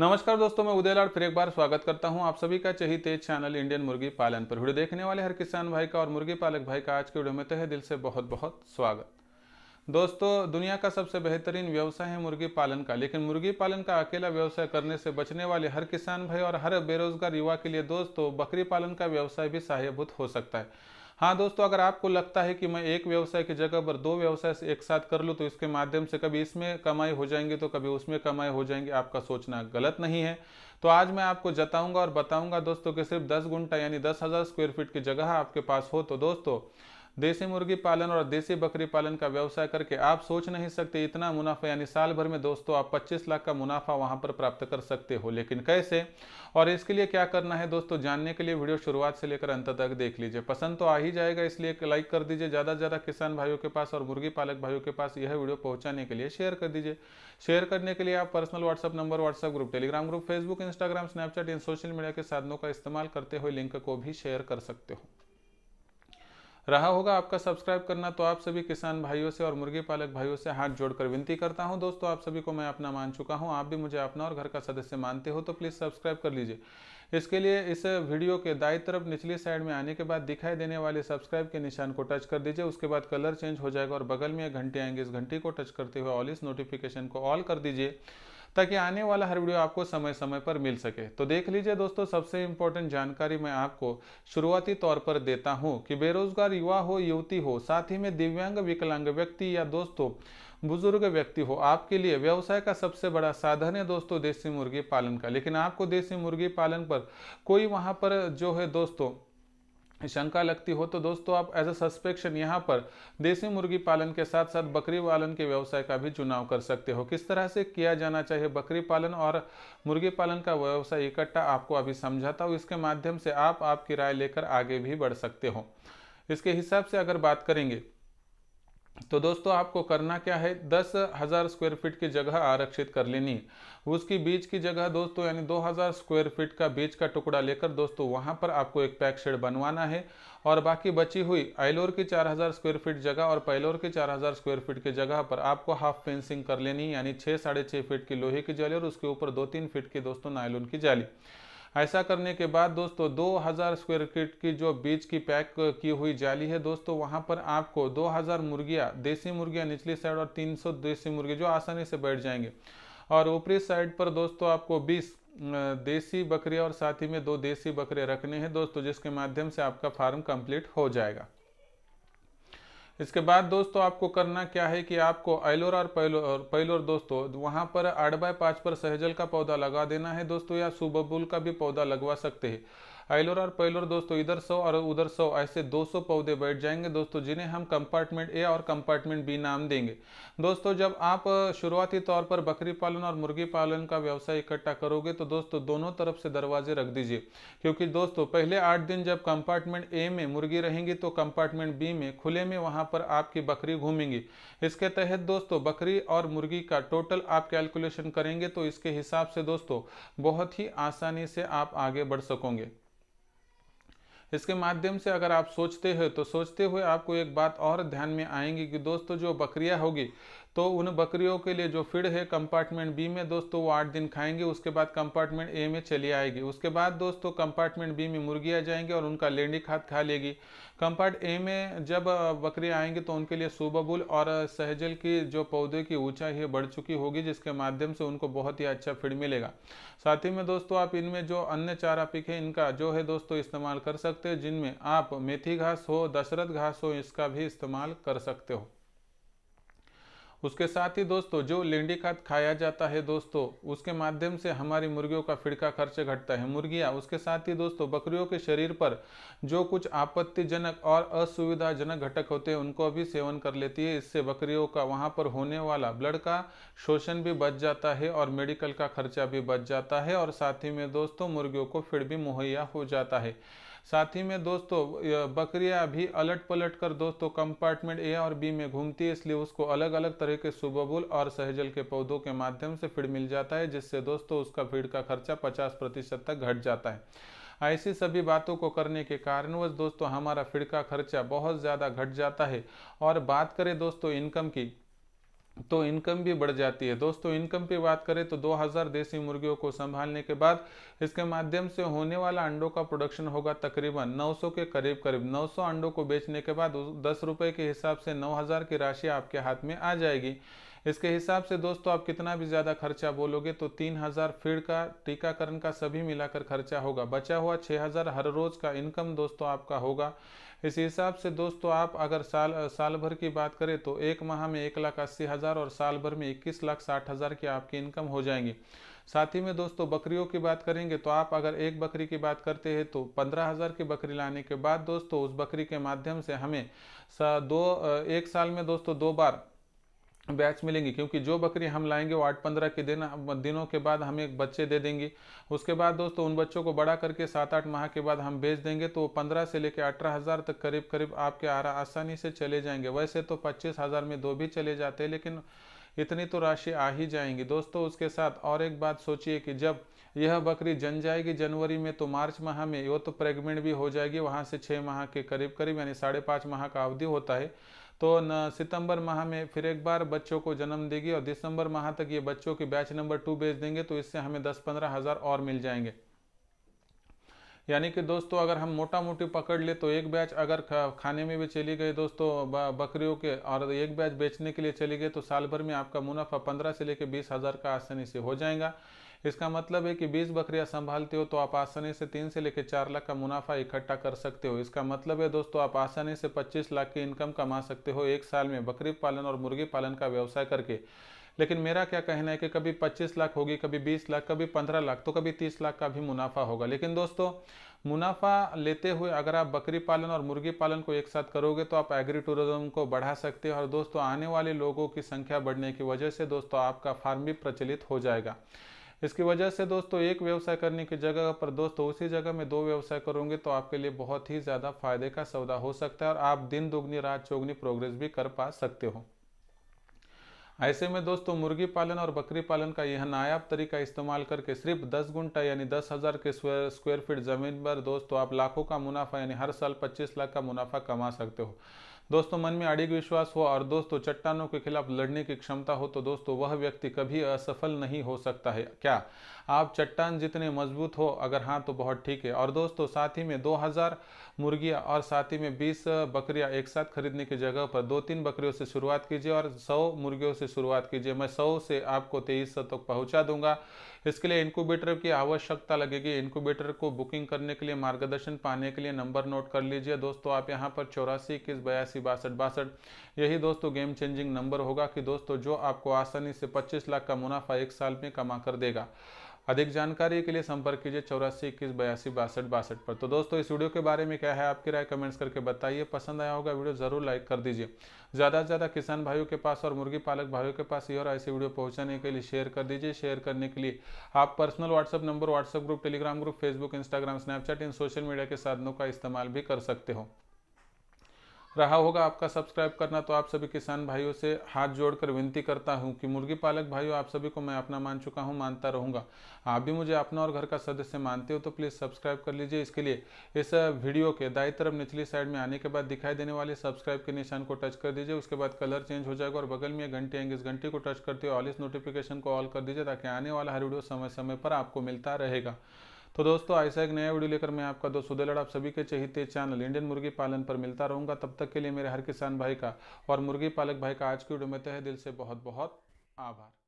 नमस्कार दोस्तों मैं उदय लाड़ फिर एक बार स्वागत करता हूं आप सभी का चही तेज चैनल इंडियन मुर्गी पालन पर वीडियो देखने वाले हर किसान भाई का और मुर्गी पालक भाई का आज के वीडियो में तहे दिल से बहुत बहुत स्वागत दोस्तों दुनिया का सबसे बेहतरीन व्यवसाय है मुर्गी पालन का लेकिन मुर्गी पालन का अकेला व्यवसाय करने से बचने वाले हर किसान भाई और हर बेरोजगार युवा के लिए दोस्तों बकरी पालन का व्यवसाय भी सहायभूत हो सकता है हाँ दोस्तों अगर आपको लगता है कि मैं एक व्यवसाय की जगह पर दो व्यवसाय एक साथ कर लूँ तो इसके माध्यम से कभी इसमें कमाई हो जाएंगी तो कभी उसमें कमाई हो जाएंगी आपका सोचना गलत नहीं है तो आज मैं आपको जताऊंगा और बताऊंगा दोस्तों कि सिर्फ दस घंटा यानी दस हज़ार स्क्वायर फीट की जगह आपके पास हो तो दोस्तों देसी मुर्गी पालन और देसी बकरी पालन का व्यवसाय करके आप सोच नहीं सकते इतना मुनाफा यानी साल भर में दोस्तों आप 25 लाख का मुनाफा वहां पर प्राप्त कर सकते हो लेकिन कैसे और इसके लिए क्या करना है दोस्तों जानने के लिए वीडियो शुरुआत से लेकर अंत तक देख लीजिए पसंद तो आ ही जाएगा इसलिए लाइक कर दीजिए ज़्यादा से ज़्यादा किसान भाइयों के पास और मुर्गी पालक भाइयों के पास यह वीडियो पहुंचाने के लिए शेयर कर दीजिए शेयर करने के लिए आप personal WhatsApp number WhatsApp group Telegram group Facebook Instagram Snapchat इन सोशल मीडिया के साधनों का इस्तेमाल करते हुए लिंक को भी शेयर कर सकते हो रहा होगा आपका सब्सक्राइब करना तो आप सभी किसान भाइयों से और मुर्गी पालक भाइयों से हाथ जोड़कर विनती करता हूं दोस्तों आप सभी को मैं अपना मान चुका हूं आप भी मुझे अपना और घर का सदस्य मानते हो तो प्लीज़ सब्सक्राइब कर लीजिए इसके लिए इस वीडियो के दाई तरफ निचली साइड में आने के बाद दिखाई देने वाले सब्सक्राइब के निशान को टच कर दीजिए उसके बाद कलर चेंज हो जाएगा और बगल में एक घंटे आएंगे इस घंटी को टच करते हुए ऑल इस नोटिफिकेशन को ऑल कर दीजिए ताकि आने वाला हर वीडियो आपको समय समय पर मिल सके तो देख लीजिए दोस्तों सबसे इंपॉर्टेंट जानकारी मैं आपको शुरुआती तौर पर देता हूँ कि बेरोजगार युवा हो युवती हो साथ ही में दिव्यांग विकलांग व्यक्ति या दोस्तों बुजुर्ग व्यक्ति हो आपके लिए व्यवसाय का सबसे बड़ा साधन है दोस्तों देसी मुर्गी पालन का लेकिन आपको देसी मुर्गी पालन पर कोई वहाँ पर जो है दोस्तों शंका लगती हो तो दोस्तों आप एज अ सस्पेक्शन यहाँ पर देसी मुर्गी पालन के साथ साथ बकरी पालन के व्यवसाय का भी चुनाव कर सकते हो किस तरह से किया जाना चाहिए बकरी पालन और मुर्गी पालन का व्यवसाय इकट्ठा आपको अभी समझाता हूँ इसके माध्यम से आप आपकी राय लेकर आगे भी बढ़ सकते हो इसके हिसाब से अगर बात करेंगे तो दोस्तों आपको करना क्या है दस हज़ार स्क्वायर फीट की जगह आरक्षित कर लेनी है उसकी बीच की जगह दोस्तों यानी दो हज़ार स्क्वायर फीट का बीच का टुकड़ा लेकर दोस्तों वहां पर आपको एक पैक शेड बनवाना है और बाकी बची हुई आयलोर की चार हज़ार स्क्वायर फीट जगह और पैलोर की चार हज़ार स्क्वायर फीट की जगह पर आपको हाफ फेंसिंग कर लेनी यानी छः साढ़े छः फीट की लोहे की जाली और उसके ऊपर दो तीन फीट की दोस्तों नायलोन की जाली ऐसा करने के बाद दोस्तों 2000 स्क्वायर फीट की जो बीज की पैक की हुई जाली है दोस्तों वहां पर आपको 2000 मुर्गियां देसी मुर्गियां निचली साइड और 300 देसी मुर्गे जो आसानी से बैठ जाएंगे और ऊपरी साइड पर दोस्तों आपको 20 देसी बकरिया और साथ ही में दो देसी बकरे रखने हैं दोस्तों जिसके माध्यम से आपका फार्म कंप्लीट हो जाएगा इसके बाद दोस्तों आपको करना क्या है कि आपको आइलोर और पैलोर पैलोर दोस्तों वहां पर आठ बाय पाँच पर सहजल का पौधा लगा देना है दोस्तों या सुबबुल का भी पौधा लगवा सकते हैं आइलोर और पैलोर दोस्तों इधर सौ और उधर सौ ऐसे 200 पौधे बैठ जाएंगे दोस्तों जिन्हें हम कंपार्टमेंट ए और कंपार्टमेंट बी नाम देंगे दोस्तों जब आप शुरुआती तौर पर बकरी पालन और मुर्गी पालन का व्यवसाय इकट्ठा करोगे तो दोस्तों दोनों तरफ से दरवाजे रख दीजिए क्योंकि दोस्तों पहले आठ दिन जब कंपार्टमेंट ए में मुर्गी रहेंगी तो कंपार्टमेंट बी में खुले में वहां पर आपकी बकरी घूमेंगी इसके तहत दोस्तों बकरी और मुर्गी का टोटल आप कैलकुलेशन करेंगे तो इसके हिसाब से दोस्तों बहुत ही आसानी से आप आगे बढ़ सकोगे इसके माध्यम से अगर आप सोचते हो तो सोचते हुए आपको एक बात और ध्यान में आएंगी कि दोस्तों जो बकरिया होगी तो उन बकरियों के लिए जो फीड है कंपार्टमेंट बी में दोस्तों वो आठ दिन खाएंगे उसके बाद कंपार्टमेंट ए में चली आएगी उसके बाद दोस्तों कंपार्टमेंट बी में मुर्गी आ जाएंगी और उनका लेंडी खाद खा लेगी कंपार्ट ए में जब बकरी आएंगी तो उनके लिए सूबबुल और सहजल की जो पौधे की ऊंचाई है बढ़ चुकी होगी जिसके माध्यम से उनको बहुत ही अच्छा फीड मिलेगा साथ ही में दोस्तों आप इनमें जो अन्य चारा पिक है इनका जो है दोस्तों इस्तेमाल कर सकते हैं जिनमें आप मेथी घास हो दशरथ घास हो इसका भी इस्तेमाल कर सकते हो उसके साथ ही दोस्तों जो लेंडी खाद खाया जाता है दोस्तों उसके माध्यम से हमारी मुर्गियों का फिड़का खर्च घटता है मुर्गियाँ उसके साथ ही दोस्तों बकरियों के शरीर पर जो कुछ आपत्तिजनक और असुविधाजनक घटक होते हैं उनको भी सेवन कर लेती है इससे बकरियों का वहाँ पर होने वाला ब्लड का शोषण भी बच जाता है और मेडिकल का खर्चा भी बच जाता है और साथ ही में दोस्तों मुर्गियों को फिर भी मुहैया हो जाता है साथ ही में दोस्तों बकरियां भी अलट पलट कर दोस्तों कंपार्टमेंट ए और बी में घूमती है इसलिए उसको अलग अलग तरह के सुबबुल और सहजल के पौधों के माध्यम से फीड मिल जाता है जिससे दोस्तों उसका फीड का खर्चा पचास प्रतिशत तक घट जाता है ऐसी सभी बातों को करने के कारणवश दोस्तों हमारा फीड का खर्चा बहुत ज़्यादा घट जाता है और बात करें दोस्तों इनकम की तो इनकम भी बढ़ जाती है दोस्तों इनकम की बात करें तो 2000 देसी मुर्गियों को संभालने के बाद इसके माध्यम से होने वाला अंडों का प्रोडक्शन होगा तकरीबन 900 के करीब करीब 900 अंडों को बेचने के बाद दस रुपए के हिसाब से 9000 की राशि आपके हाथ में आ जाएगी इसके हिसाब से दोस्तों आप कितना भी ज़्यादा खर्चा बोलोगे तो तीन हज़ार फीड का टीकाकरण का सभी मिलाकर खर्चा होगा बचा हुआ छः हज़ार हर रोज़ का इनकम दोस्तों आपका होगा इस हिसाब से दोस्तों आप अगर साल साल भर की बात करें तो एक माह में एक लाख अस्सी हज़ार और साल भर में इक्कीस लाख साठ हज़ार की आपकी इनकम हो जाएंगी साथ ही में दोस्तों बकरियों की बात करेंगे तो आप अगर एक बकरी की बात करते हैं तो पंद्रह हज़ार की बकरी लाने के बाद दोस्तों उस बकरी के माध्यम से हमें दो एक साल में दोस्तों दो बार बैच मिलेंगी क्योंकि जो बकरी हम लाएंगे वो आठ पंद्रह के दिन दिनों के बाद हमें एक बच्चे दे देंगे उसके बाद दोस्तों उन बच्चों को बड़ा करके सात आठ माह के बाद हम बेच देंगे तो पंद्रह से लेकर अठारह हज़ार तक करीब करीब आपके आरा आसानी से चले जाएंगे वैसे तो पच्चीस हज़ार में दो भी चले जाते हैं लेकिन इतनी तो राशि आ ही जाएंगी दोस्तों उसके साथ और एक बात सोचिए कि जब यह बकरी जन जाएगी जनवरी में तो मार्च माह में वो तो प्रेगनेंट भी हो जाएगी वहाँ से छः माह के करीब करीब यानी साढ़े पाँच माह का अवधि होता है तो न सितंबर माह में फिर एक बार बच्चों को जन्म देगी और दिसंबर माह तक ये बच्चों के बैच नंबर टू भेज देंगे तो इससे हमें दस पंद्रह हज़ार और मिल जाएंगे यानी कि दोस्तों अगर हम मोटा मोटी पकड़ ले तो एक बैच अगर खाने में भी चली गई दोस्तों बकरियों के और एक बैच बेचने के लिए चली गई तो साल भर में आपका मुनाफा पंद्रह से लेकर बीस हज़ार का आसानी से हो जाएगा इसका मतलब है कि बीस बकरियां संभालते हो तो आप आसानी से तीन से लेकर चार लाख का मुनाफा इकट्ठा कर सकते हो इसका मतलब है दोस्तों आप आसानी से पच्चीस लाख की इनकम कमा सकते हो एक साल में बकरी पालन और मुर्गी पालन का व्यवसाय करके लेकिन मेरा क्या कहना है कि कभी 25 लाख होगी कभी 20 लाख कभी 15 लाख तो कभी 30 लाख का भी मुनाफा होगा लेकिन दोस्तों मुनाफा लेते हुए अगर आप बकरी पालन और मुर्गी पालन को एक साथ करोगे तो आप एग्री टूरिज्म को बढ़ा सकते हो और दोस्तों आने वाले लोगों की संख्या बढ़ने की वजह से दोस्तों आपका फार्म भी प्रचलित हो जाएगा इसकी वजह से दोस्तों एक व्यवसाय करने की जगह पर दोस्तों उसी जगह में दो व्यवसाय करोगे तो आपके लिए बहुत ही ज़्यादा फायदे का सौदा हो सकता है और आप दिन दोगुनी रात चौगनी प्रोग्रेस भी कर पा सकते हो ऐसे में दोस्तों मुर्गी पालन और बकरी पालन का यह नायाब तरीका इस्तेमाल करके सिर्फ 10 गुंटा यानी दस हज़ार के स्क्वायर फीट ज़मीन पर दोस्तों आप लाखों का मुनाफा यानी हर साल 25 लाख का मुनाफा कमा सकते हो दोस्तों मन में अड़िग विश्वास हो और दोस्तों चट्टानों के खिलाफ लड़ने की क्षमता हो तो दोस्तों वह व्यक्ति कभी असफल नहीं हो सकता है क्या आप चट्टान जितने मजबूत हो अगर हाँ तो बहुत ठीक है और दोस्तों साथ ही में 2000 मुर्गियाँ और साथ ही में 20 बकरियाँ एक साथ खरीदने की जगह पर दो तीन बकरियों से शुरुआत कीजिए और 100 मुर्गियों से शुरुआत कीजिए मैं 100 से आपको तेईस तक तो पहुँचा दूंगा इसके लिए इनक्यूबेटर की आवश्यकता लगेगी इनक्यूबेटर को बुकिंग करने के लिए मार्गदर्शन पाने के लिए नंबर नोट कर लीजिए दोस्तों आप यहाँ पर चौरासी इक्कीस बयासी बासठ बासठ यही दोस्तों गेम चेंजिंग नंबर होगा कि दोस्तों जो आपको आसानी से 25 लाख का मुनाफा एक साल में कमा कर देगा अधिक जानकारी के लिए संपर्क कीजिए चौरासी इक्कीस बयासी बासठ बासठ पर तो दोस्तों इस वीडियो के बारे में क्या है आपकी राय कमेंट्स करके बताइए पसंद आया होगा वीडियो जरूर लाइक कर दीजिए ज़्यादा से ज़्यादा किसान भाइयों के पास और मुर्गी पालक भाइयों के पास ये और ऐसी वीडियो पहुंचाने के लिए शेयर कर दीजिए शेयर करने के लिए आप personal WhatsApp number WhatsApp group Telegram group Facebook Instagram Snapchat इन सोशल मीडिया के साधनों का इस्तेमाल भी कर सकते हो रहा होगा आपका सब्सक्राइब करना तो आप सभी किसान भाइयों से हाथ जोड़कर विनती करता हूं कि मुर्गी पालक भाइयों आप सभी को मैं अपना मान चुका हूं मानता रहूंगा आप भी मुझे अपना और घर का सदस्य मानते हो तो प्लीज़ सब्सक्राइब कर लीजिए इसके लिए इस वीडियो के दाई तरफ निचली साइड में आने के बाद दिखाई देने वाले सब्सक्राइब के निशान को टच कर दीजिए उसके बाद कलर चेंज हो जाएगा और बगल में घंटे आएंगे इस घंटे को टच करते हुए ऑल इस नोटिफिकेशन को ऑल कर दीजिए ताकि आने वाला हर वीडियो समय समय पर आपको मिलता रहेगा तो दोस्तों ऐसा एक नया वीडियो लेकर मैं आपका दोस्त उदय आप सभी के चहिते चैनल इंडियन मुर्गी पालन पर मिलता रहूंगा तब तक के लिए मेरे हर किसान भाई का और मुर्गी पालक भाई का आज की वीडियो में तहे दिल से बहुत बहुत आभार